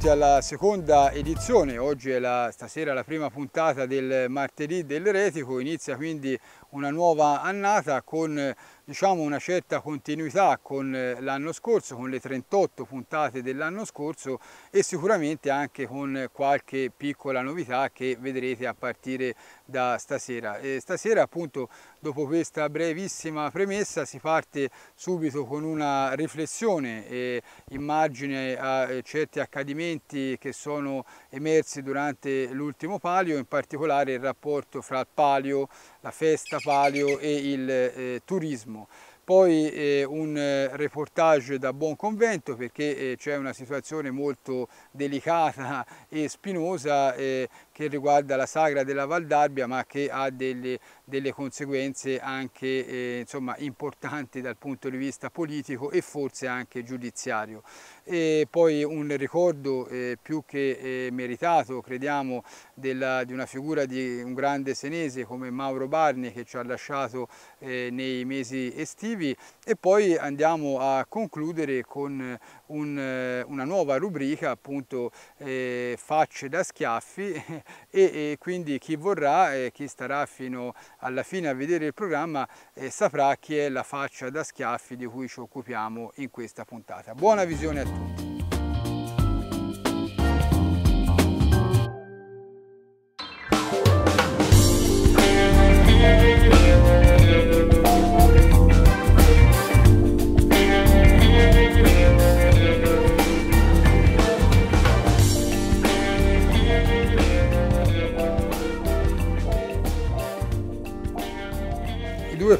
benvenuti alla seconda edizione, oggi è la, stasera la prima puntata del martedì del Retico, inizia quindi una nuova annata con diciamo, una certa continuità con eh, l'anno scorso, con le 38 puntate dell'anno scorso e sicuramente anche con qualche piccola novità che vedrete a partire da stasera e stasera appunto dopo questa brevissima premessa si parte subito con una riflessione e immagine a eh, certi accadimenti che sono emersi durante l'ultimo palio in particolare il rapporto fra il palio, la festa palio e il eh, turismo poi eh, un eh, reportage da buon convento perché eh, c'è una situazione molto delicata e spinosa eh, che riguarda la sagra della Valdabbia ma che ha delle, delle conseguenze anche eh, insomma, importanti dal punto di vista politico e forse anche giudiziario. E poi un ricordo eh, più che eh, meritato, crediamo, della, di una figura di un grande senese come Mauro Barni che ci ha lasciato eh, nei mesi estivi e poi andiamo a concludere con eh, un, eh, una nuova rubrica appunto facce da schiaffi e, e quindi chi vorrà e chi starà fino alla fine a vedere il programma eh, saprà chi è la faccia da schiaffi di cui ci occupiamo in questa puntata. Buona visione a tutti!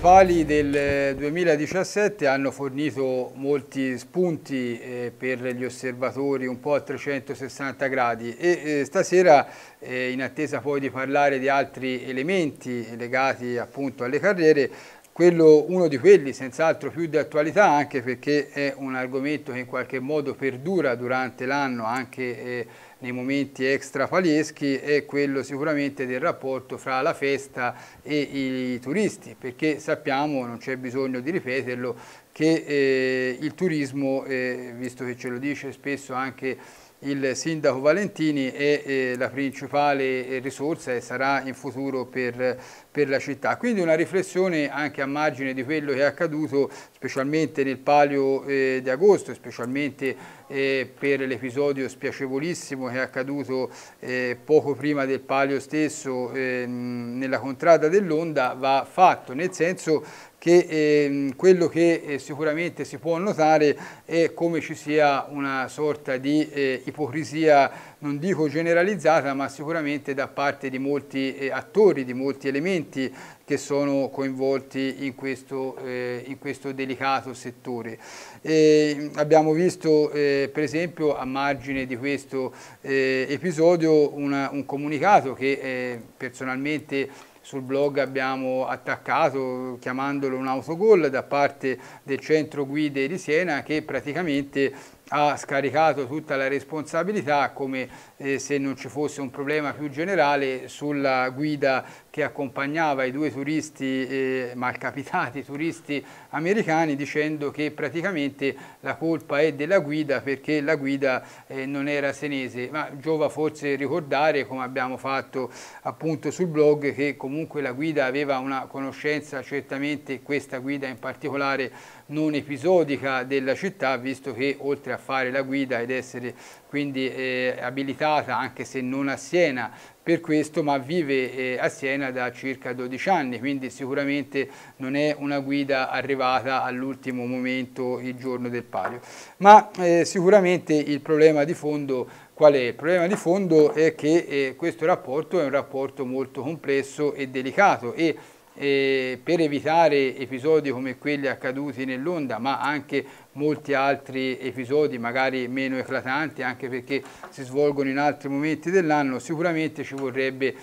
pali del 2017 hanno fornito molti spunti eh, per gli osservatori un po' a 360 gradi e eh, stasera eh, in attesa poi di parlare di altri elementi legati appunto alle carriere quello, uno di quelli senz'altro più di attualità anche perché è un argomento che in qualche modo perdura durante l'anno anche eh, nei momenti extra paleschi è quello sicuramente del rapporto fra la festa e i turisti perché sappiamo, non c'è bisogno di ripeterlo, che eh, il turismo, eh, visto che ce lo dice spesso anche il sindaco Valentini è eh, la principale risorsa e sarà in futuro per, per, la città. Quindi una riflessione anche a margine di quello che è accaduto specialmente nel palio eh, di agosto, specialmente eh, per l'episodio spiacevolissimo che è accaduto eh, poco prima del palio stesso ehm, nella contrada dell'Onda va fatto, nel senso che eh, quello che eh, sicuramente si può notare è come ci sia una sorta di eh, ipocrisia, non dico generalizzata, ma sicuramente da parte di molti eh, attori, di molti elementi che sono coinvolti in questo, eh, in questo delicato settore. E ehm, abbiamo visto eh, per esempio a margine di questo episodio una, un comunicato che personalmente sul blog abbiamo attaccato, chiamandolo un autogol, da parte del centro guide di Siena che praticamente ha scaricato tutta la responsabilità come eh, se non ci fosse un problema più generale sulla guida che accompagnava i due turisti eh, malcapitati, turisti americani, dicendo che praticamente la colpa è della guida perché la guida eh, non era senese. Ma giova forse ricordare, come abbiamo fatto appunto sul blog, che comunque la guida aveva una conoscenza, certamente questa guida in particolare, non episodica della città, visto che oltre a fare la guida ed essere quindi eh, abilitata, anche se non a Siena, per questo, ma vive eh, a Siena da circa 12 anni, quindi sicuramente non è una guida arrivata all'ultimo momento il giorno del palio. Ma eh, sicuramente il problema di fondo Qual è? Il problema di fondo è che eh, questo rapporto è un rapporto molto complesso e delicato e eh, per evitare episodi come quelli accaduti nell'onda, ma anche molti altri episodi magari meno eclatanti, anche perché si svolgono in altri momenti dell'anno, sicuramente ci vorrebbe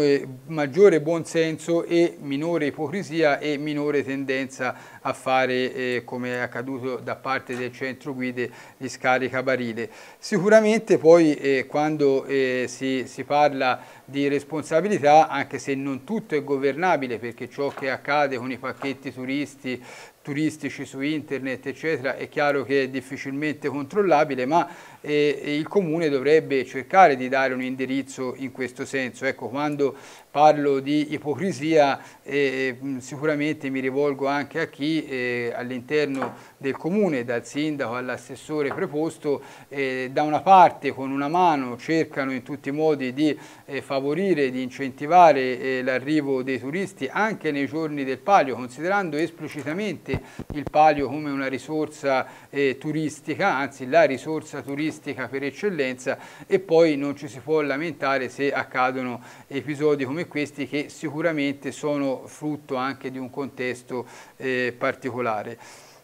eh, maggiore buonsenso e minore ipocrisia e minore tendenza a fare, eh, come è accaduto da parte del centro guide, gli scaricabarile. Sicuramente poi eh, quando eh, si, si parla di responsabilità, anche se non tutto è governabile, perché ciò che accade con i pacchetti turisti, turistici su internet, eccetera, è chiaro che è difficilmente controllabile, ma e, e il Comune dovrebbe cercare di dare un indirizzo in questo senso. Ecco, quando parlo di ipocrisia eh, mm, sicuramente mi rivolgo anche a chi eh, all'interno del comune, dal sindaco all'assessore preposto, eh, da una parte con una mano cercano in tutti i modi di eh, favorire, di incentivare eh, l'arrivo dei turisti anche nei giorni del palio, considerando esplicitamente il palio come una risorsa eh, turistica, anzi la risorsa turistica calcistica per eccellenza e poi non ci si può lamentare se accadono episodi come questi che sicuramente sono frutto anche di un contesto eh, particolare.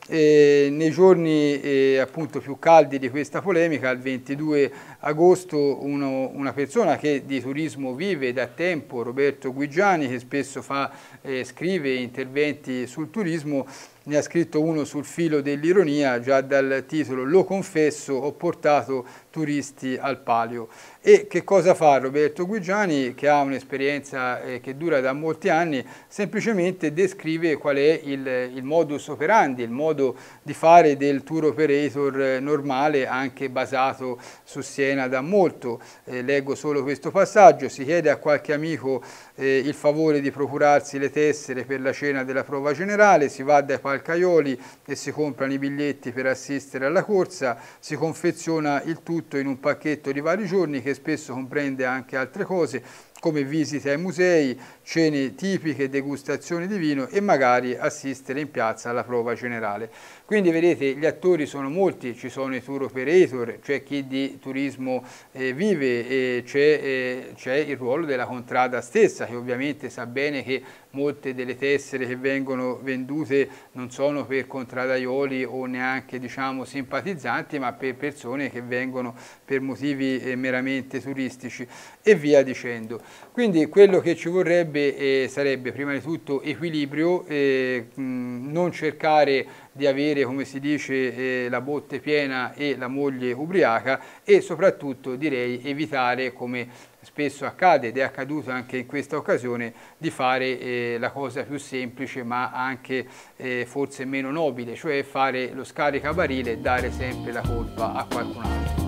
Eh, nei giorni eh, più caldi di questa polemica, il 22 agosto, uno, una persona che di turismo vive da tempo, Roberto Guigiani, che spesso fa, eh, scrive interventi sul turismo, ne ha scritto uno sul filo dell'ironia, già dal titolo Lo confesso, ho portato turisti al palio. E che cosa fa Roberto Guigiani, che ha un'esperienza eh, che dura da molti anni, semplicemente descrive qual è il, il, modus operandi, il modo di fare del tour operator eh, normale, anche basato su Siena da molto. Eh, leggo solo questo passaggio, si chiede a qualche amico eh, il favore di procurarsi le tessere per la cena della prova generale, si va dai palcaioli e si comprano i biglietti per assistere alla corsa, si confeziona il tutto tutto in un pacchetto di vari giorni che spesso comprende anche altre cose come visite ai musei, cene tipiche, degustazioni di vino e magari assistere in piazza alla prova generale. Quindi vedete gli attori sono molti, ci sono i tour operator, c'è chi di turismo eh, vive, c'è eh, il ruolo della contrada stessa che ovviamente sa bene che molte delle tessere che vengono vendute non sono per contradaioli o neanche diciamo, simpatizzanti ma per persone che vengono per motivi eh, meramente turistici e via dicendo. Quindi quello che ci vorrebbe eh, sarebbe prima di tutto equilibrio, eh, mh, non cercare di avere, come si dice, eh, la botte piena e la moglie ubriaca e soprattutto direi evitare, come spesso accade ed è accaduto anche in questa occasione, di fare eh, la cosa più semplice ma anche eh, forse meno nobile, cioè fare lo scaricabarile e dare sempre la colpa a qualcun altro.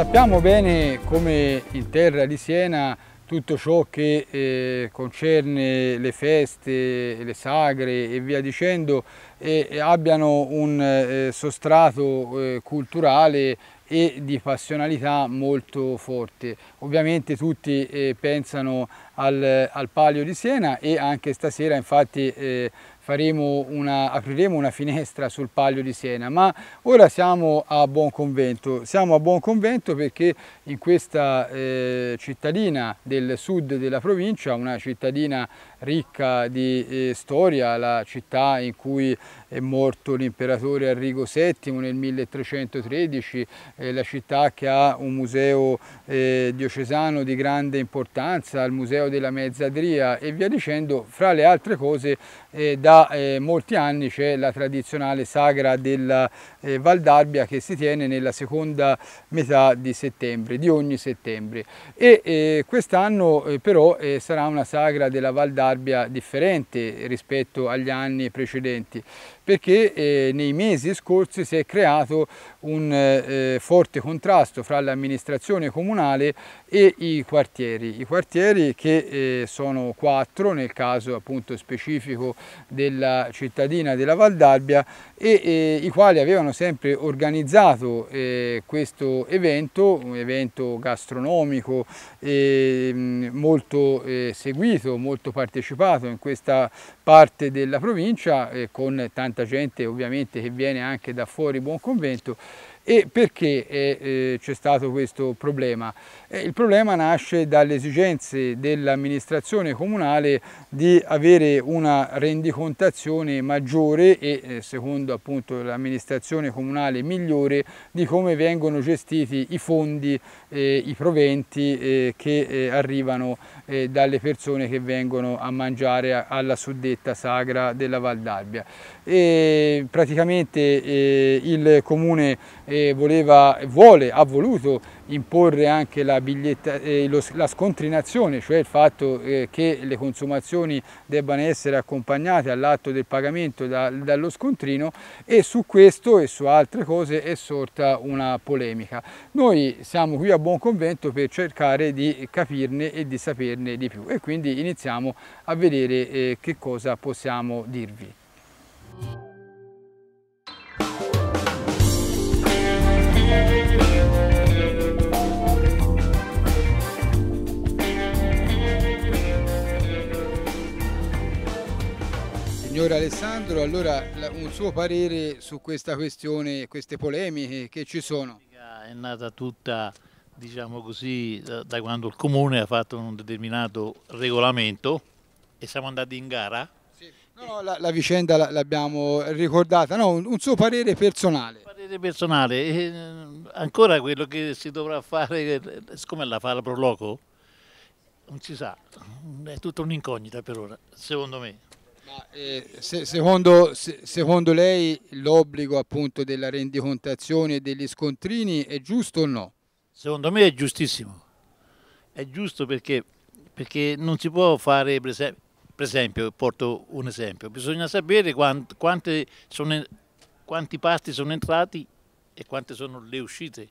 Sappiamo bene come in terra di Siena tutto ciò che eh, concerne le feste, le sagre e via dicendo eh, abbiano un eh, sostrato eh, culturale e di passionalità molto forte. Ovviamente tutti eh, pensano al, al, Palio di Siena e anche stasera infatti una, apriremo una finestra sul Palio di Siena, ma ora siamo a Buon Convento. Siamo a Buon Convento perché in questa eh, cittadina del sud della provincia, una cittadina ricca di eh, storia, la città in cui è morto l'imperatore Arrigo VII nel 1313, eh, la città che ha un museo eh, diocesano di grande importanza, il museo della Mezzadria e via dicendo, fra le altre cose eh, da eh, molti anni c'è la tradizionale sagra della eh, Valdarbbia che si tiene nella seconda metà di settembre, di ogni settembre e quest'anno però sarà una sagra della Valdarbbia sabbia differente rispetto agli anni precedenti perché eh, nei mesi scorsi si è creato un eh, forte contrasto fra l'amministrazione comunale e i quartieri, i quartieri che eh, sono quattro nel caso appunto specifico della cittadina della Valdabbia e eh, i quali avevano sempre organizzato eh, questo evento, un evento gastronomico ehm, molto eh, seguito, molto partecipato in questa parte della provincia eh, con tanta gente ovviamente che viene anche da fuori Buon Convento e perché eh, eh, c'è stato questo problema? il problema nasce dalle esigenze dell'amministrazione comunale di avere una rendicontazione maggiore e eh, secondo appunto l'amministrazione comunale migliore di come vengono gestiti i fondi, eh, i proventi eh, che eh, arrivano eh, dalle persone che vengono a mangiare alla suddetta sagra della Val d'Albia. praticamente eh, il comune voleva, vuole, ha voluto imporre anche la, eh, lo, la, scontrinazione, cioè il fatto eh, che le consumazioni debbano essere accompagnate all'atto del pagamento da, dallo scontrino e su questo e su altre cose è sorta una polemica. Noi siamo qui a Buon Convento per cercare di capirne e di saperne di più e quindi iniziamo a vedere eh, che cosa possiamo dirvi. signor Alessandro, allora un suo parere su questa questione, queste polemiche che ci sono? È nata tutta, diciamo così, da quando il Comune ha fatto un determinato regolamento e siamo andati in gara. Sì. No, la, la vicenda l'abbiamo ricordata, no, un, suo parere personale. Un Parere personale, eh, ancora quello che si dovrà fare, siccome la fa la Proloco, non si sa, è tutta un'incognita per ora, secondo me. Eh, se, secondo, se, secondo, lei l'obbligo appunto della rendicontazione e degli scontrini è giusto o no? Secondo me è giustissimo, è giusto perché, perché non si può fare, per esempio, per esempio porto un esempio, bisogna sapere quant, quante sono, quanti pasti sono entrati e quante sono le uscite.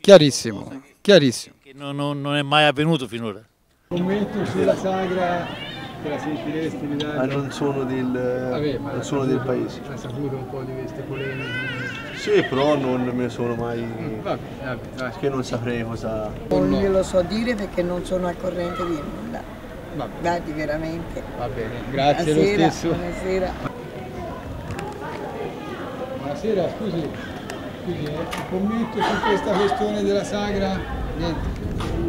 Chiarissimo, che, chiarissimo. Che non, non, non è mai avvenuto finora. Commento sulla sagra ma non sono del, Vabbè, non sono del paese. Hai saputo un po' di queste polemiche? Sì, però non me ne sono mai... Mm, vabbè, che non saprei cosa... Non glielo so dire perché non sono al corrente di nulla. Vabbè. veramente. Va bene, grazie buonasera, lo stesso. Buonasera. Buonasera, scusi. Scusi, eh, commento su questa questione della sagra? Niente.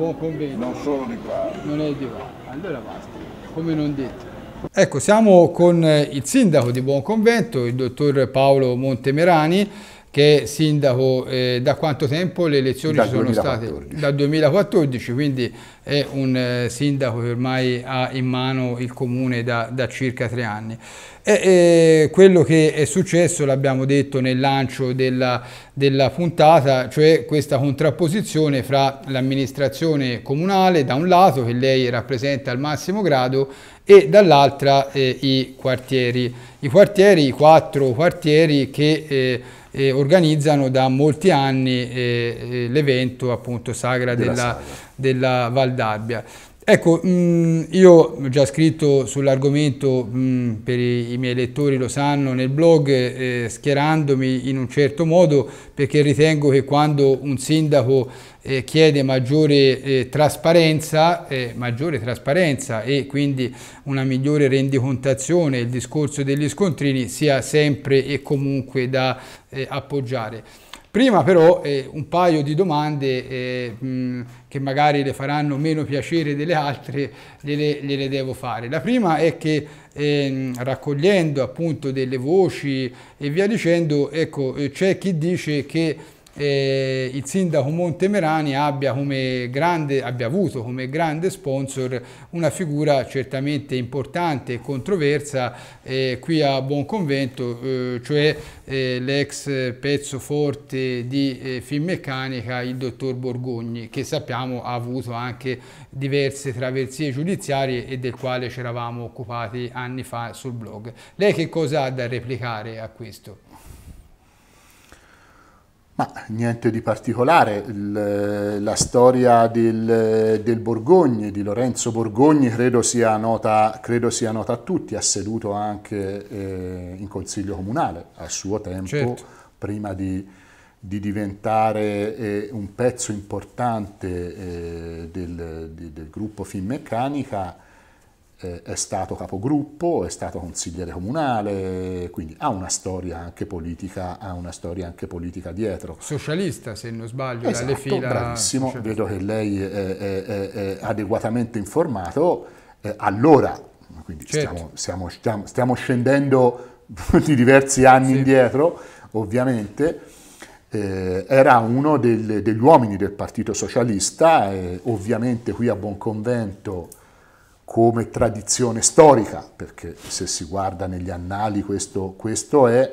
buon convegno. Non sono di qua. Non è di qua. Allora basta, come non detto. Ecco, siamo con il sindaco di Buon Convento, il dottor Paolo Montemerani, che è sindaco eh, da quanto tempo le elezioni ci sono 2014. state? Dal 2014, quindi è un eh, sindaco che ormai ha in mano il comune da, da circa tre anni. E, eh, quello che è successo, l'abbiamo detto nel lancio della, della puntata, cioè questa contrapposizione fra l'amministrazione comunale da un lato, che lei rappresenta al massimo grado, e dall'altra eh, i quartieri. I quartieri, i quattro quartieri che eh, eh, organizzano da molti anni eh, eh, l'evento appunto Sagra della, della, della Valdabbia. Ecco, mm, io ho già scritto sull'argomento, mm, per i miei lettori lo sanno, nel blog, eh, schierandomi in un certo modo, perché ritengo che quando un sindaco eh, chiede maggiore eh, trasparenza, maggiore trasparenza e quindi una migliore rendicontazione, il discorso degli scontrini sia sempre e comunque da appoggiare. Prima però un paio di domande mm, che magari le faranno meno piacere delle altre, gliele, gliele devo fare. La prima è che eh, raccogliendo appunto delle voci e via dicendo, ecco, eh, c'è chi dice che eh, il sindaco Montemerani abbia, come grande, abbia avuto come grande sponsor una figura certamente importante e controversa eh, qui a Buonconvento, eh, cioè eh, l'ex pezzo forte di eh, Finmeccanica, il dottor Borgogni, che sappiamo ha avuto anche diverse traversie giudiziarie e del quale ci eravamo occupati anni fa sul blog. Lei che cosa ha da replicare a questo? Ma niente di particolare, la storia del, del, Borgogni, di Lorenzo Borgogni, credo sia nota, credo sia nota a tutti, ha seduto anche eh, in consiglio comunale a suo tempo, certo. prima di, di diventare eh, un pezzo importante eh, del, di, del gruppo Finmeccanica eh, è stato capogruppo, è stato consigliere comunale, quindi ha una storia anche politica, ha una storia anche politica dietro. Socialista, se non sbaglio, esatto, dalle fila. Bravissimo, socialista. vedo che lei è, è, è adeguatamente informato. Eh, allora, quindi certo. stiamo, stiamo, stiamo, scendendo di diversi anni sì. indietro, ovviamente. Eh, era uno del, degli uomini del Partito Socialista, ovviamente qui a Buon Convento come tradizione storica, perché se si guarda negli annali questo, questo è,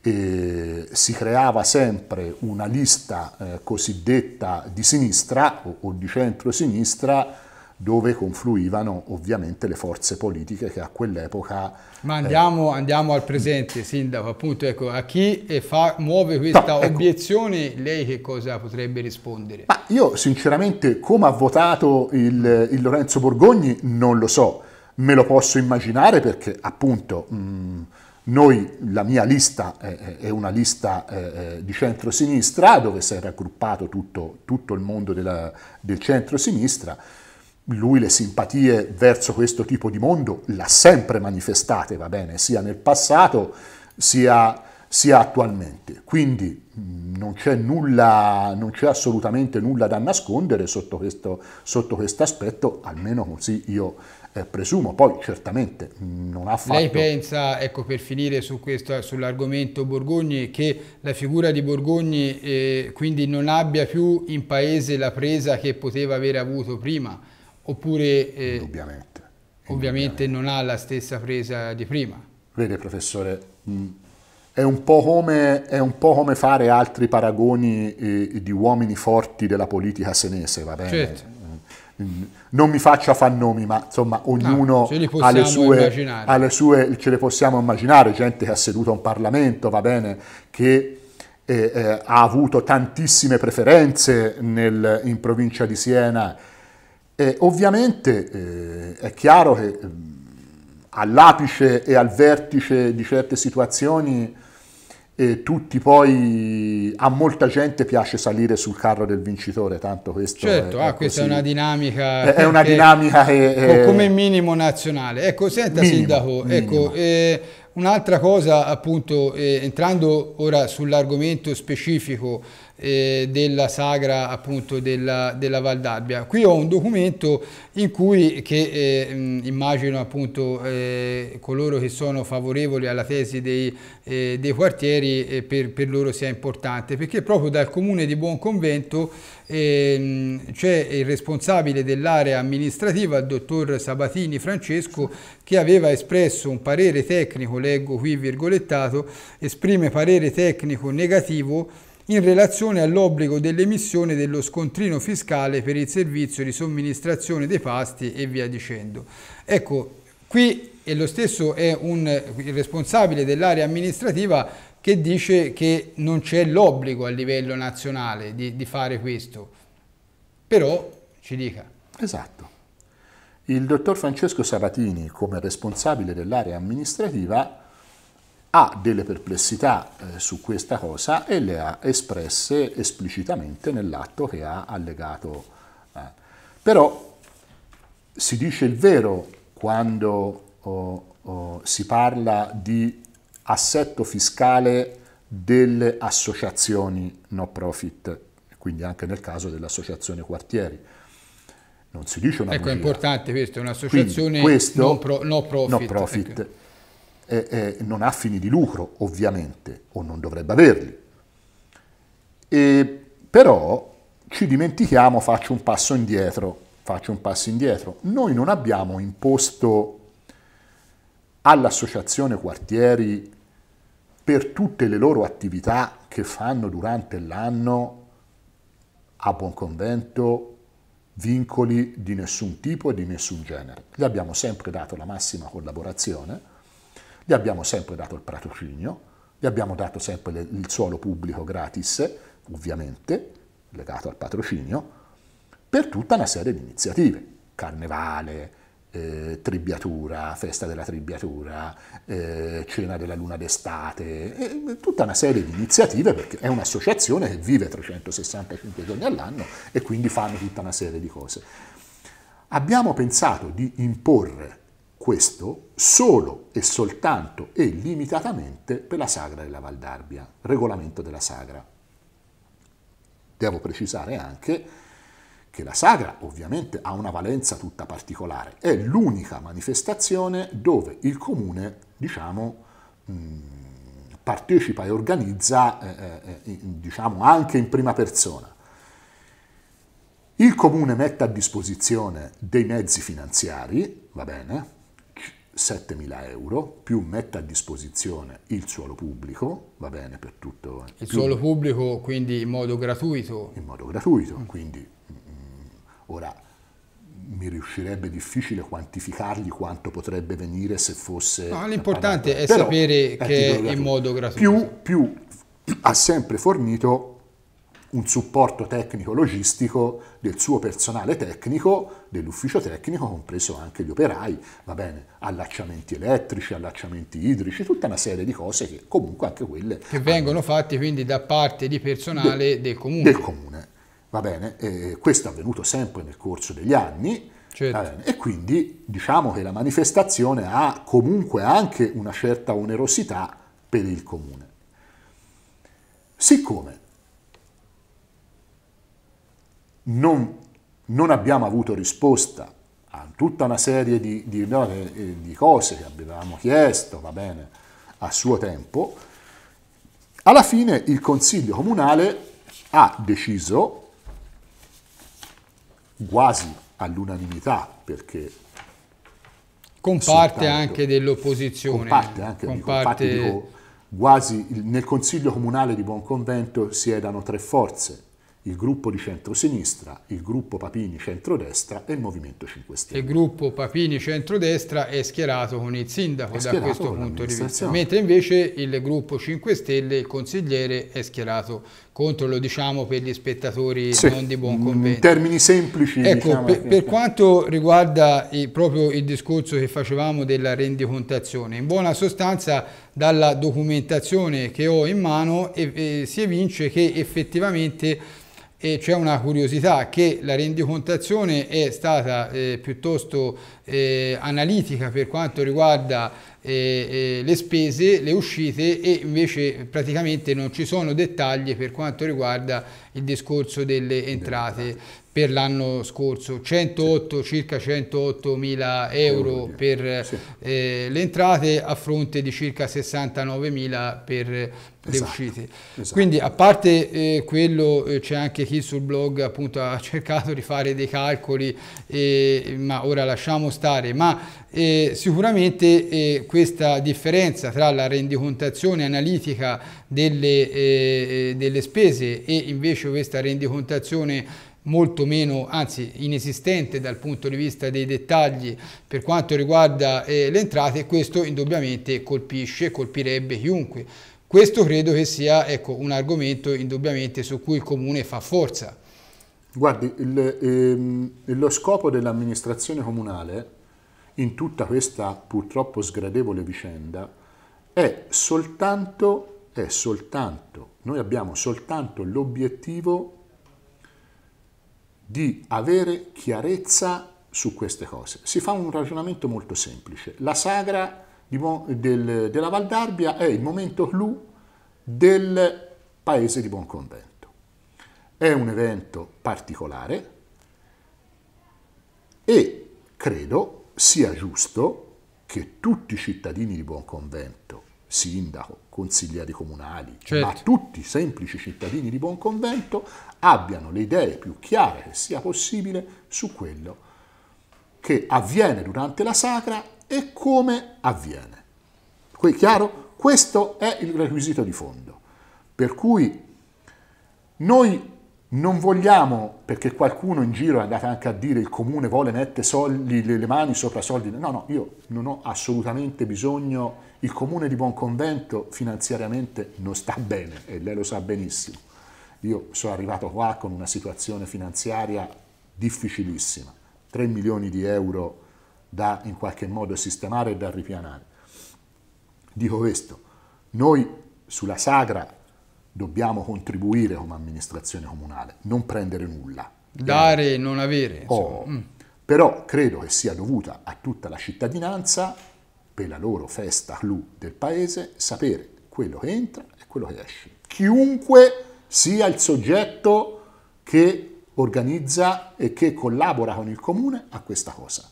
eh, si creava sempre una lista eh, cosiddetta di sinistra o, o di centro-sinistra dove confluivano ovviamente le forze politiche che a quell'epoca... Ma eh, andiamo, eh, andiamo, al presente, Sindaco, appunto, ecco, a chi eh, fa, muove questa no, ecco, obiezione, lei che cosa potrebbe rispondere? Ma io sinceramente come ha votato il, il Lorenzo Borgogni non lo so, me lo posso immaginare perché appunto... Mh, mm, noi, la mia lista eh, è una lista eh, eh, di centrosinistra, dove si è raggruppato tutto, tutto il mondo della, del centrosinistra, sinistra lui le simpatie verso questo tipo di mondo l'ha sempre manifestate, va bene, sia nel passato sia, sia attualmente. Quindi mm, non c'è, nulla, non c'è assolutamente nulla da nascondere sotto questo, sotto questo aspetto, almeno così io eh, presumo. Poi certamente mm, non ha fatto... Lei pensa, ecco per finire su questo, sull'argomento Borgogni, che la figura di Borgogni eh, quindi non abbia più in paese la presa che poteva avere avuto prima? Oppure... Eh, Indubbiamente. Ovviamente non ha la stessa presa di prima. Vede professore, mm, è, un come, è un, po come, fare altri paragoni eh, di uomini forti della politica senese, va bene? Certo mm. Mm. non mi faccia fan nomi, ma insomma ognuno no, ha, le sue, ha, le sue, ce le possiamo immaginare, gente che ha seduto un Parlamento, va bene, che eh, eh, ha avuto tantissime preferenze nel, in provincia di Siena, eh, ovviamente eh, è chiaro che ehm, all'apice e al vertice di certe situazioni eh, tutti poi a molta gente piace salire sul carro del vincitore tanto questo certo, è, ah, è questa è una dinamica è, è una dinamica che, che come minimo nazionale ecco senta minimo, sindaco ecco, minimo. ecco eh, un'altra cosa appunto eh, entrando ora sull'argomento specifico eh, della sagra appunto della, della Val d'Albia. Qui ho un documento in cui che eh, mm, immagino appunto eh, coloro che sono favorevoli alla tesi dei, eh, dei quartieri eh, per, per, loro sia importante perché proprio dal comune di Buonconvento ehm, c'è il responsabile dell'area amministrativa, il dottor Sabatini Francesco, che aveva espresso un parere tecnico, leggo qui virgolettato, esprime parere tecnico negativo in relazione all'obbligo dell'emissione dello scontrino fiscale per il servizio di somministrazione dei pasti e via dicendo. Ecco, qui e lo stesso è un, responsabile dell'area amministrativa che dice che non c'è l'obbligo a livello nazionale di, di, fare questo. Però ci dica. Esatto. Il dottor Francesco Sabatini, come responsabile dell'area amministrativa, ha delle perplessità eh, su questa cosa e le ha espresse esplicitamente nell'atto che ha allegato. Eh. Però si dice il vero quando oh, oh, si parla di assetto fiscale delle associazioni no profit, quindi anche nel caso dell'associazione quartieri. Non si dice una Ecco, bugia. è importante questo, è un'associazione quindi, questo, no, pro, no profit. No profit ecco eh, eh, non ha fini di lucro, ovviamente, o non dovrebbe averli. E, però ci dimentichiamo, faccio un passo indietro, faccio un passo indietro. Noi non abbiamo imposto all'associazione quartieri per tutte le loro attività che fanno durante l'anno a buon convento vincoli di nessun tipo e di nessun genere. Gli abbiamo sempre dato la massima collaborazione gli abbiamo sempre dato il patrocinio, gli abbiamo dato sempre le, il suolo pubblico gratis, ovviamente, legato al patrocinio, per tutta una serie di iniziative, carnevale, eh, tribbiatura, festa della tribiatura, eh, cena della luna d'estate, eh, tutta una serie di iniziative perché è un'associazione che vive 365 giorni all'anno e quindi fanno tutta una serie di cose. Abbiamo pensato di imporre questo solo e soltanto e limitatamente per la sagra della Valdarvia, regolamento della sagra. Devo precisare anche che la sagra ovviamente ha una valenza tutta particolare, è l'unica manifestazione dove il comune, diciamo, mm, partecipa e organizza, eh, eh, eh, diciamo, anche in prima persona. Il comune mette a disposizione dei mezzi finanziari, va bene, 7.000 euro, più mette a disposizione il suolo pubblico, va bene per tutto. Eh. Il più, suolo pubblico quindi in modo gratuito? In modo gratuito, mm. quindi mh, ora mm, mi riuscirebbe difficile quantificargli quanto potrebbe venire se fosse... No, l'importante è Però, sapere che è in modo gratuito. Più, più ha sempre fornito un supporto tecnico logistico del suo personale tecnico, dell'ufficio tecnico, compreso anche gli operai, va bene, allacciamenti elettrici, allacciamenti idrici, tutta una serie di cose che comunque anche quelle... Che vengono fatte quindi da parte di personale del, del comune. Del comune, va bene, e questo è avvenuto sempre nel corso degli anni, Certo. E quindi diciamo che la manifestazione ha comunque anche una certa onerosità per il comune. Siccome non, non abbiamo avuto risposta a tutta una serie di, di, eh, eh, di cose che avevamo chiesto, va bene, a suo tempo, alla fine il Consiglio Comunale ha deciso, quasi all'unanimità, perché... Con parte anche dell'opposizione. Con parte anche, con dico, parte... Dico, quasi nel Consiglio Comunale di Buon Convento si tre forze, il gruppo di centrosinistra, il gruppo Papini centrodestra e il Movimento 5 Stelle. Il gruppo Papini centrodestra è schierato con il sindaco da questo punto di vista, mentre invece il gruppo 5 Stelle, il consigliere, è schierato contro, lo diciamo per gli spettatori sì, non di buon convento. In termini semplici. Ecco, diciamo, per, per, quanto riguarda il, proprio il discorso che facevamo della rendicontazione, in buona sostanza dalla documentazione che ho in mano e, e si evince che effettivamente e c'è una curiosità che la rendicontazione è stata eh, piuttosto eh, analitica per quanto riguarda eh, le spese, le uscite e invece praticamente non ci sono dettagli per quanto riguarda il discorso delle entrate per l'anno scorso 108 sì. circa 108 mila euro per sì. eh, le entrate a fronte di circa 69 mila per le esatto, uscite esatto. quindi a parte eh, quello eh, c'è anche chi sul blog appunto ha cercato di fare dei calcoli eh, ma ora lasciamo stare ma eh, sicuramente eh, questa differenza tra la rendicontazione analitica delle, eh, eh, delle spese e invece questa rendicontazione molto meno, anzi inesistente dal punto di vista dei dettagli per quanto riguarda eh, le entrate, questo indubbiamente colpisce, colpirebbe chiunque. Questo credo che sia ecco, un argomento indubbiamente su cui il Comune fa forza. Guardi, il, ehm, lo scopo dell'amministrazione comunale in tutta questa purtroppo sgradevole vicenda è soltanto, è soltanto, noi abbiamo soltanto l'obiettivo di avere chiarezza su queste cose. Si fa un ragionamento molto semplice. La sagra di, del, della Valdarbia è il momento clou del paese di Buonconvento. È un evento particolare e credo sia giusto che tutti i cittadini di Buon Convento, sindaco, consiglieri comunali, certo. ma tutti i semplici cittadini di Buon Convento abbiano le idee più chiare che sia possibile su quello che avviene durante la sacra e come avviene. Qui chiaro? Questo è il requisito di fondo. Per cui noi non vogliamo, perché qualcuno in giro è andato anche a dire il comune vuole mettere soldi, le, mani sopra soldi. No, no, io non ho assolutamente bisogno, il comune di Buonconvento finanziariamente non sta bene e lei lo sa benissimo. Io sono arrivato qua con una situazione finanziaria difficilissima, 3 milioni di euro da in qualche modo sistemare e da ripianare. Dico questo, noi sulla sagra dobbiamo contribuire come amministrazione comunale, non prendere nulla. Dare e non avere. Oh, mm. Però credo che sia dovuta a tutta la cittadinanza, per la loro festa clou del paese, sapere quello che entra e quello che esce. Chiunque sia il soggetto che organizza e che collabora con il comune a questa cosa.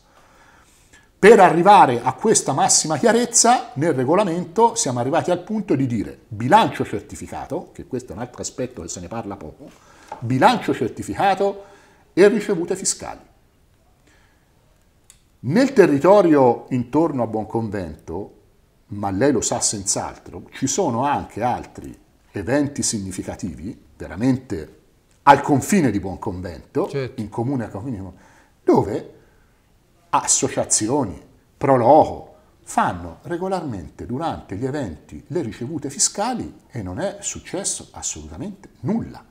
Per arrivare a questa massima chiarezza nel regolamento siamo arrivati al punto di dire bilancio certificato, che questo è un altro aspetto che se ne parla poco, bilancio certificato e ricevute fiscali. Nel territorio intorno a Buonconvento, ma lei lo sa senz'altro, ci sono anche altri eventi significativi, veramente al confine di Buonconvento, certo. in comune a confine, dove associazioni, proloco, fanno regolarmente durante gli eventi le ricevute fiscali e non è successo assolutamente nulla,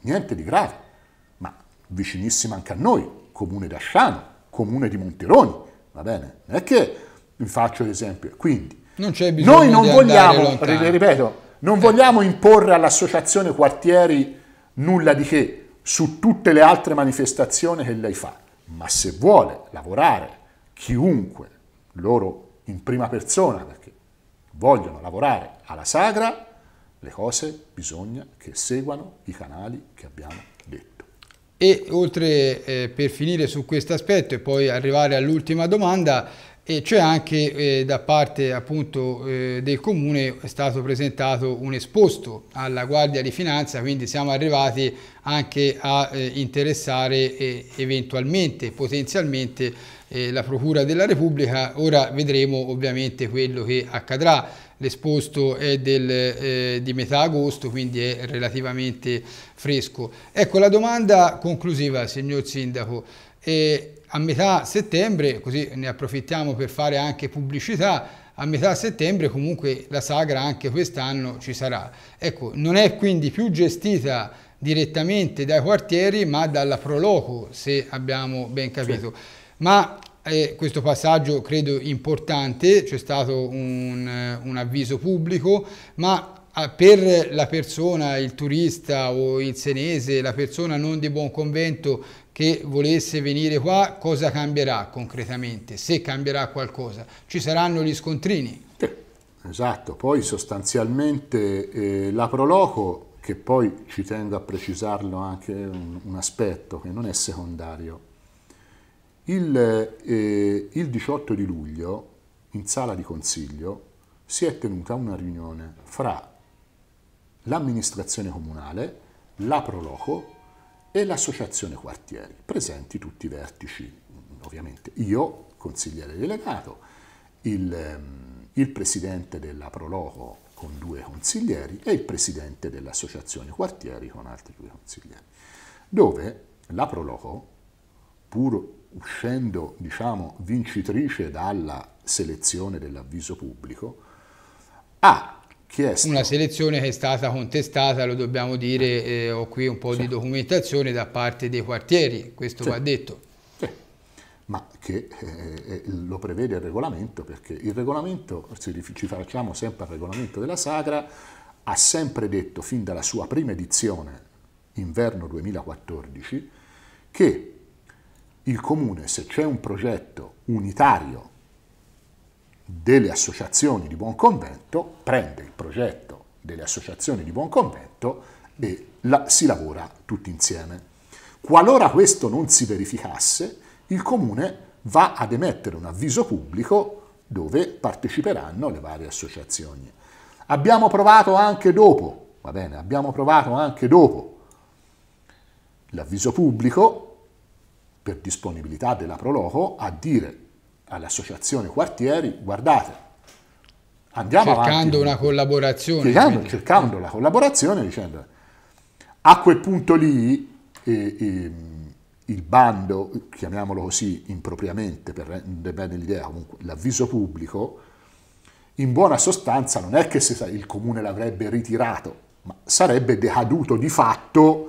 niente di grave, ma vicinissima anche a noi, comune d'Asciano, comune di Monteroni, va bene? Non è che vi faccio l'esempio, quindi non noi non vogliamo, ripeto, non eh. vogliamo imporre all'associazione quartieri nulla di che su tutte le altre manifestazioni che lei fa ma se vuole lavorare chiunque loro in prima persona, perché vogliono lavorare alla sagra, le cose bisogna che seguano i canali che abbiamo detto. E oltre eh, per finire su questo aspetto e poi arrivare all'ultima domanda, e c'è cioè anche eh, da parte appunto eh, del comune è stato presentato un esposto alla Guardia di Finanza, quindi siamo arrivati anche a eh, interessare eh, eventualmente, potenzialmente eh, la Procura della Repubblica, ora vedremo ovviamente quello che accadrà. L'esposto è del, eh, di metà agosto, quindi è relativamente fresco. Ecco la domanda conclusiva, signor Sindaco. Eh, a metà settembre, così ne approfittiamo per fare anche pubblicità, a metà settembre comunque la sagra anche quest'anno ci sarà. Ecco, non è quindi più gestita direttamente dai quartieri ma dalla Proloco, se abbiamo ben capito. Sì. Ma eh, questo passaggio credo importante, c'è stato un, eh, un avviso pubblico, ma Ah, per la persona, il turista o il senese, la persona non di buon convento che volesse venire qua, cosa cambierà concretamente? Se cambierà qualcosa? Ci saranno gli scontrini? Esatto, poi sostanzialmente eh, la Proloco, che poi ci tengo a precisarlo anche un, un aspetto che non è secondario, il, eh, il 18 di luglio in sala di consiglio si è tenuta una riunione fra l'amministrazione comunale, la Proloco e l'associazione quartieri, presenti tutti i vertici, ovviamente io, consigliere delegato, il, ehm, il presidente della Proloco con due consiglieri e il presidente dell'associazione quartieri con altri due consiglieri, dove la Proloco, pur uscendo diciamo, vincitrice dalla selezione dell'avviso pubblico, ha chiesto. Una selezione che è stata contestata, lo dobbiamo dire, eh, ho qui un po' sì. di documentazione da parte dei quartieri, questo sì. va detto. Sì. Ma che eh, eh lo prevede il regolamento, perché il regolamento, se ci facciamo sempre al regolamento della Sagra, ha sempre detto, fin dalla sua prima edizione, inverno 2014, che il comune, se c'è un progetto unitario delle associazioni di buon convento, prende il progetto delle associazioni di buon convento e la, si lavora tutti insieme. Qualora questo non si verificasse, il comune va ad emettere un avviso pubblico dove parteciperanno le varie associazioni. Abbiamo provato anche dopo, va bene, abbiamo provato anche dopo l'avviso pubblico per disponibilità della Proloco a dire all'associazione quartieri, guardate, andiamo cercando avanti. una collaborazione. Cercando, cioè. cercando la collaborazione dicendo, a quel punto lì eh, eh, il bando, chiamiamolo così impropriamente per rendere bene l'idea, comunque l'avviso pubblico, in buona sostanza non è che il comune l'avrebbe ritirato, ma sarebbe decaduto di fatto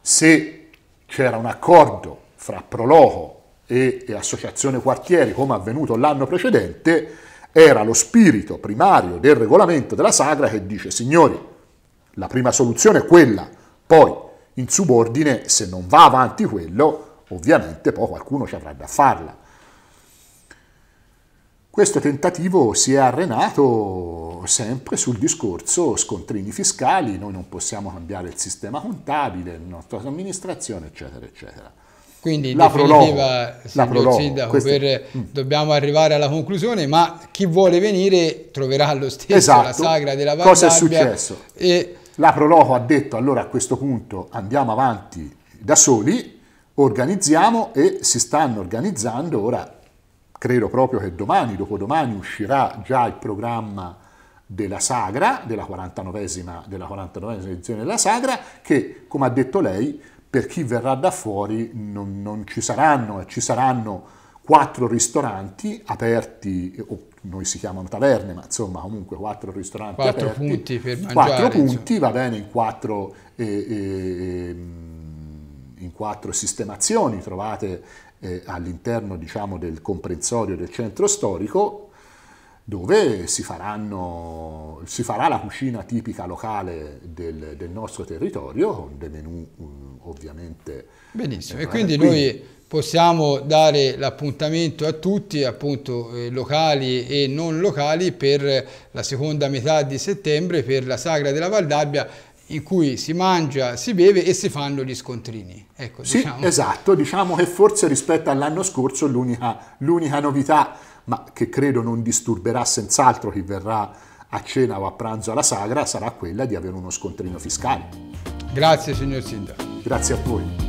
se c'era un accordo fra Proloco e, associazione quartieri come avvenuto l'anno precedente, era lo spirito primario del regolamento della sagra che dice signori, la prima soluzione è quella, poi in subordine se non va avanti quello, ovviamente poi qualcuno ci avrà da farla. Questo tentativo si è arenato sempre sul discorso scontrini fiscali, noi non possiamo cambiare il sistema contabile, la nostra amministrazione, eccetera, eccetera. Quindi in la definitiva, prologo, sindaco, questa... per, mm. dobbiamo arrivare alla conclusione, ma chi vuole venire troverà lo stesso esatto. la sagra della Valdabbia. Cosa è successo? E... La prologo ha detto allora a questo punto andiamo avanti da soli, organizziamo e si stanno organizzando ora credo proprio che domani, dopodomani uscirà già il programma della Sagra, della 49esima, della 49esima edizione della Sagra, che come ha detto lei per chi verrà da fuori non, non ci saranno, ci saranno quattro ristoranti aperti, o noi si chiamano taverne, ma insomma comunque quattro ristoranti quattro aperti. punti per mangiare. Quattro punti, insomma. va bene, in quattro, eh, eh, in quattro sistemazioni trovate eh, all'interno diciamo, del comprensorio del centro storico, dove si, faranno, si, farà la cucina tipica locale del, del nostro territorio, con dei menù um, ovviamente... Benissimo, e quindi, quindi noi possiamo dare l'appuntamento a tutti, appunto eh, locali e non locali, per la seconda metà di settembre, per la Sagra della Valdabbia, in cui si mangia, si beve e si fanno gli scontrini. Ecco, sì, diciamo. esatto, diciamo che forse rispetto all'anno scorso l'unica novità ma che credo non disturberà senz'altro chi verrà a cena o a pranzo alla sagra, sarà quella di avere uno scontrino fiscale. Grazie signor Sindaco. Grazie a voi.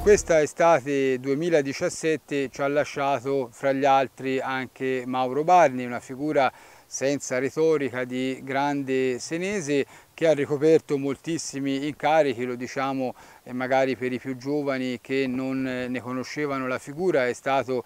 Questa estate 2017 ci ha lasciato fra gli altri anche Mauro Barni, una figura senza retorica di grande senese che ha ricoperto moltissimi incarichi, lo diciamo eh, magari per i più giovani che non eh, ne conoscevano la figura, è stato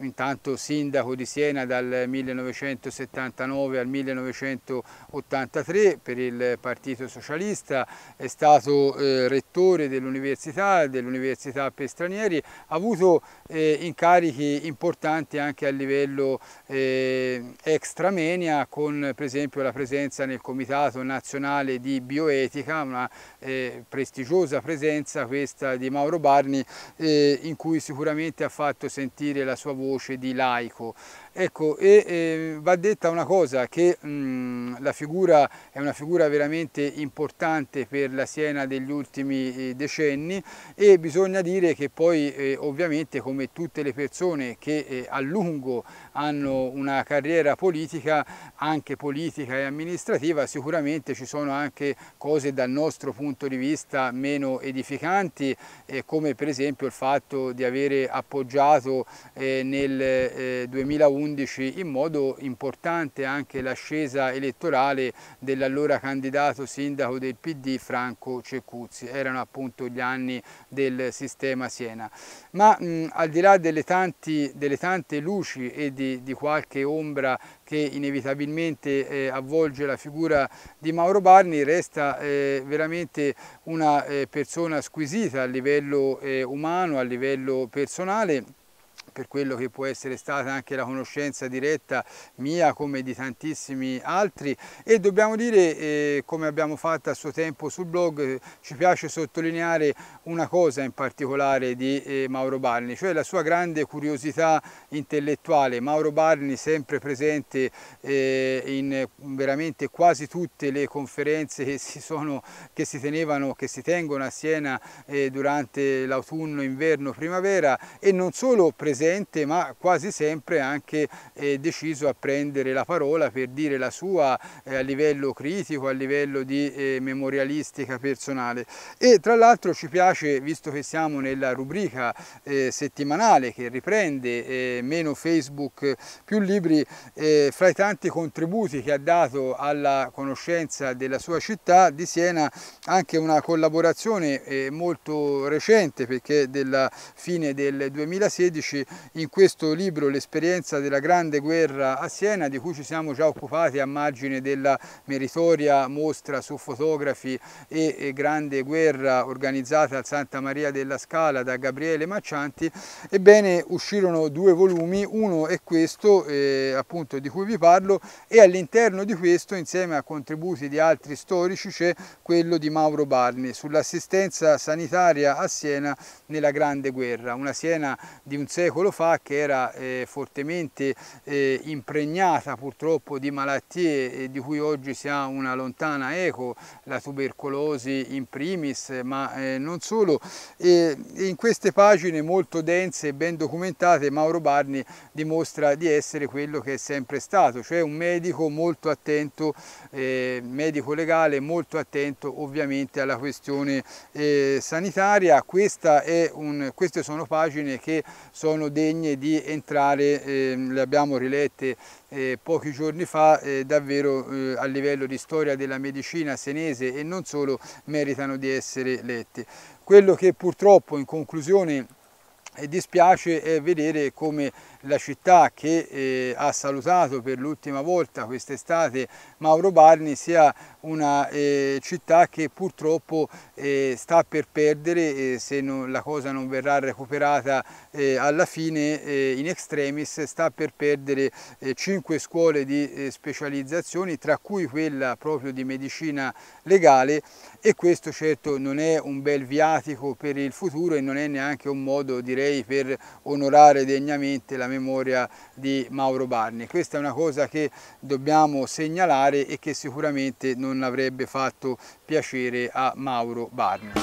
intanto sindaco di Siena dal 1979 al 1983 per il Partito Socialista, è stato eh, rettore dell'università, dell'università per stranieri, ha avuto eh, incarichi importanti anche a livello eh, extramenia con per esempio la presenza nel Comitato Nazionale di Bioetica, una eh, prestigiosa presenza questa di Mauro Barni eh, in cui sicuramente ha fatto sentire la sua voce di laico. Ecco, e, e, va detta una cosa, che mh, la figura è una figura veramente importante per la Siena degli ultimi eh, decenni e bisogna dire che poi eh, ovviamente come tutte le persone che eh, a lungo hanno una carriera politica, anche politica e amministrativa, sicuramente ci sono anche cose dal nostro punto di vista meno edificanti, eh, come per esempio il fatto di avere appoggiato eh, nel 2011 eh, 2011 in modo importante anche l'ascesa elettorale dell'allora candidato sindaco del PD Franco Ceccuzzi, erano appunto gli anni del sistema Siena. Ma mh, al di là delle, tanti, delle, tante luci e di, di qualche ombra che inevitabilmente eh, avvolge la figura di Mauro Barni, resta eh, veramente una eh, persona squisita a livello eh, umano, a livello personale per quello che può essere stata anche la conoscenza diretta mia come di tantissimi altri e dobbiamo dire eh, come abbiamo fatto a suo tempo sul blog ci piace sottolineare una cosa in particolare di eh, Mauro Barni cioè la sua grande curiosità intellettuale Mauro Barni sempre presente eh, in veramente quasi tutte le conferenze che si, sono, che si tenevano che si tengono a Siena eh, durante l'autunno inverno primavera e non solo presente presidente ma quasi sempre anche eh, deciso a prendere la parola per dire la sua eh, a livello critico, a livello di eh, memorialistica personale e tra l'altro ci piace visto che siamo nella rubrica eh, settimanale che riprende eh, meno Facebook più libri eh, fra i tanti contributi che ha dato alla conoscenza della sua città di Siena anche una collaborazione molto recente perché della fine del 2016 in questo libro l'esperienza della Grande Guerra a Siena di cui ci siamo già occupati a margine della meritoria mostra su fotografi e, Grande Guerra organizzata a Santa Maria della Scala da Gabriele Maccianti, ebbene uscirono due volumi, uno è questo eh, appunto di cui vi parlo e all'interno di questo insieme a contributi di altri storici c'è quello di Mauro Barni sull'assistenza sanitaria a Siena nella Grande Guerra, una Siena di un secolo secolo fa che era eh, fortemente eh, impregnata purtroppo di malattie eh, di cui oggi si ha una lontana eco, la tubercolosi in primis ma eh, non solo. E in queste pagine molto dense e ben documentate Mauro Barni dimostra di essere quello che è sempre stato, cioè un medico molto attento, eh, medico legale molto attento ovviamente alla questione sanitaria. è un, queste sono pagine che sono sono degne di entrare, eh, le abbiamo rilette eh, pochi giorni fa, eh, davvero eh, a livello di storia della medicina senese e non solo meritano di essere lette. Quello che purtroppo in conclusione e dispiace eh, vedere come la città che eh, ha salutato per l'ultima volta quest'estate Mauro Barni sia una eh, città che purtroppo eh, sta per perdere eh, se non, la cosa non verrà recuperata eh, alla fine in extremis sta per perdere cinque scuole di specializzazioni tra cui quella proprio di medicina legale e questo certo non è un bel viatico per il futuro e non è neanche un modo direi per onorare degnamente la memoria di Mauro Barni. Questa è una cosa che dobbiamo segnalare e che sicuramente non avrebbe fatto piacere a Mauro Barni.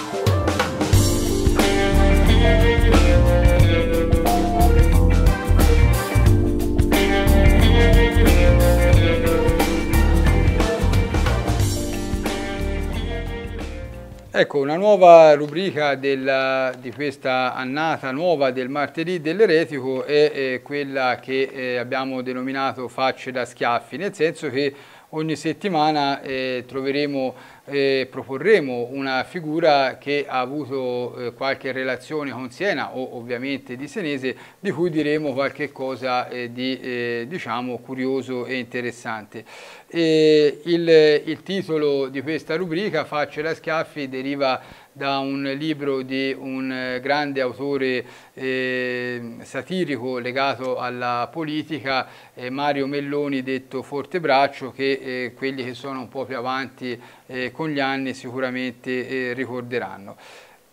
Ecco, una nuova rubrica della, di questa annata nuova del martedì dell'eretico è, è, eh, quella che eh, abbiamo denominato facce da schiaffi, nel senso che ogni settimana eh, troveremo eh, proporremo una figura che ha avuto eh, qualche relazione con Siena o ovviamente di Senese, di cui diremo qualche cosa eh, di eh, diciamo curioso e interessante. E il, il, titolo di questa rubrica, Facce da schiaffi, deriva da un libro di un eh, grande autore eh, satirico legato alla politica, eh, Mario Melloni, detto Fortebraccio, che eh, quelli che sono un po' più avanti eh, con gli anni sicuramente eh, ricorderanno.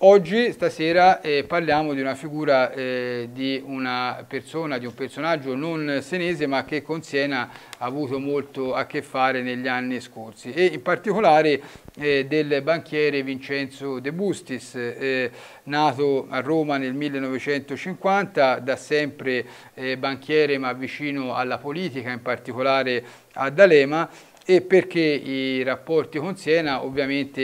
Oggi, stasera, eh, parliamo di una figura eh, di una persona, di un personaggio non senese ma che con Siena ha avuto molto a che fare negli anni scorsi e in particolare eh, del banchiere Vincenzo De Bustis, eh, nato a Roma nel 1950, da sempre eh, banchiere ma vicino alla politica, in particolare a D'Alema, e perché i rapporti con Siena, ovviamente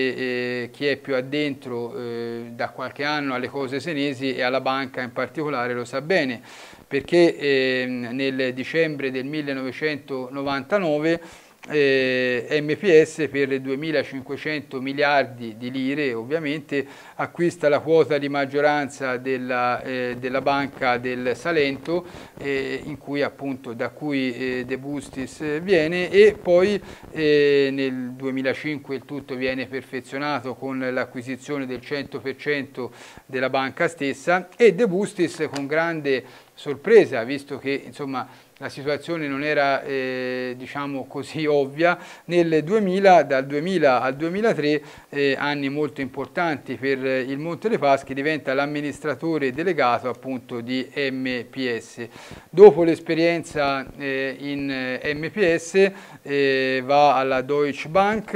eh, chi è più addentro eh, da qualche anno alle cose senesi e alla banca in particolare lo sa bene, perché eh, nel dicembre del 1999 eh, MPS per 2.500 miliardi di lire ovviamente acquista la quota di maggioranza della, eh, della banca del Salento eh, cui, appunto, da cui eh, De Bustis eh, viene e poi eh, nel 2005 il tutto viene perfezionato con l'acquisizione del 100% della banca stessa e De Bustis con grande sorpresa visto che insomma la situazione non era eh, diciamo così ovvia, nel 2000, dal 2000 al 2003, eh, anni molto importanti per eh, il Monte dei Paschi, diventa l'amministratore delegato appunto di MPS. Dopo l'esperienza eh, in eh, MPS eh, va alla Deutsche Bank,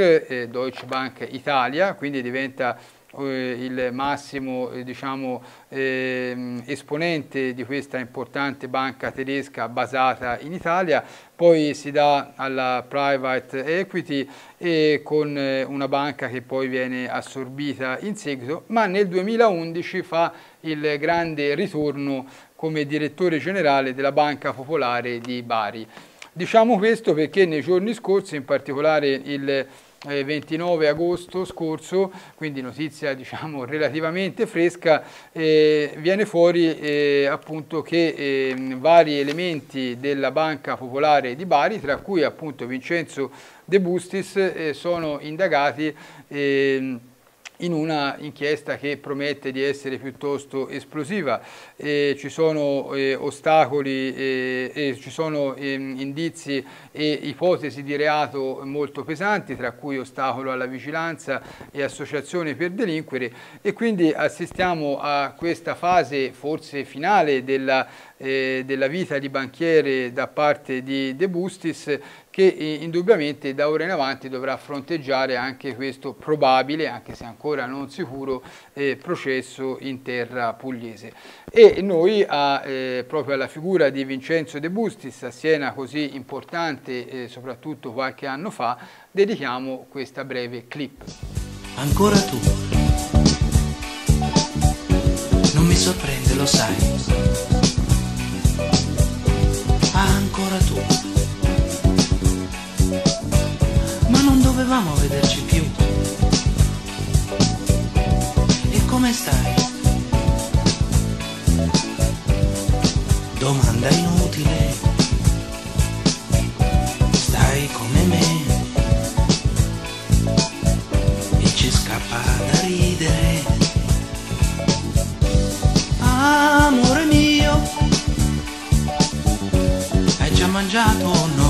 Deutsche Bank Italia, quindi diventa eh, il massimo eh, diciamo, ehm, esponente di questa importante banca tedesca basata in Italia, poi si dà alla private equity e con eh, una banca che poi viene assorbita in seguito, ma nel 2011 fa il grande ritorno come direttore generale della Banca Popolare di Bari. Diciamo questo perché nei giorni scorsi, in particolare il 29 eh, agosto scorso, quindi notizia diciamo, relativamente fresca, eh, viene fuori eh, appunto che ehm, vari elementi della Banca Popolare di Bari, tra cui appunto Vincenzo De Bustis, eh, sono indagati ehm, in una inchiesta che promette di essere piuttosto esplosiva. Eh, ci sono eh, ostacoli, eh, ci sono ehm, indizi e ipotesi di reato molto pesanti, tra cui ostacolo alla vigilanza e associazione per delinquere e quindi assistiamo a questa fase forse finale della eh, della vita di banchiere da parte di De Bustis che eh, indubbiamente da ora in avanti dovrà fronteggiare anche questo probabile, anche se ancora non sicuro, eh, processo in terra pugliese. E noi a, eh, proprio alla figura di Vincenzo De Bustis, a Siena così importante eh, soprattutto qualche anno fa, dedichiamo questa breve clip. Ancora tu, non mi sorprende, lo sai tu. Ma non dovevamo vederci più. E come stai? Domanda inutile. Stai come me. E ci scappa da ridere. Amore. mangiato o no